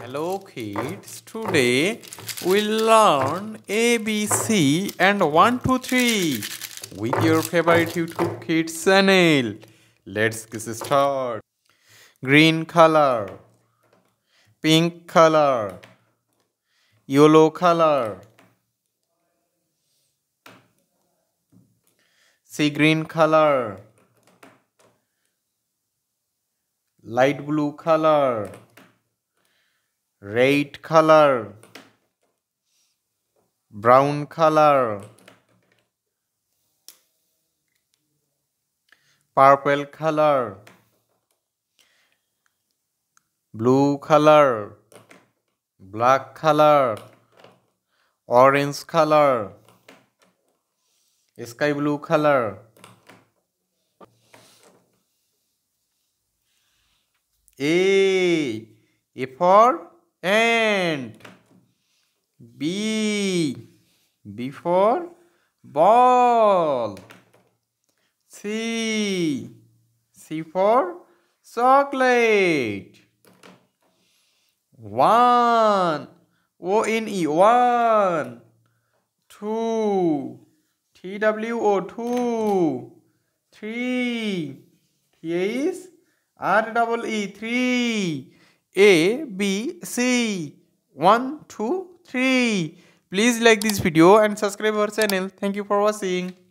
Hello kids, today we'll learn A, B, C and 1, 2, 3 with your favorite YouTube kids channel. Let's get started. Green color, pink color, yellow color, sea green color, light blue color, red colour brown colour purple colour blue colour black colour orange colour sky blue colour A A And b before ball c c for chocolate one o n e one two t w o two is r double e three a, B, C. 1, 2, 3. Please like this video and subscribe our channel. Thank you for watching.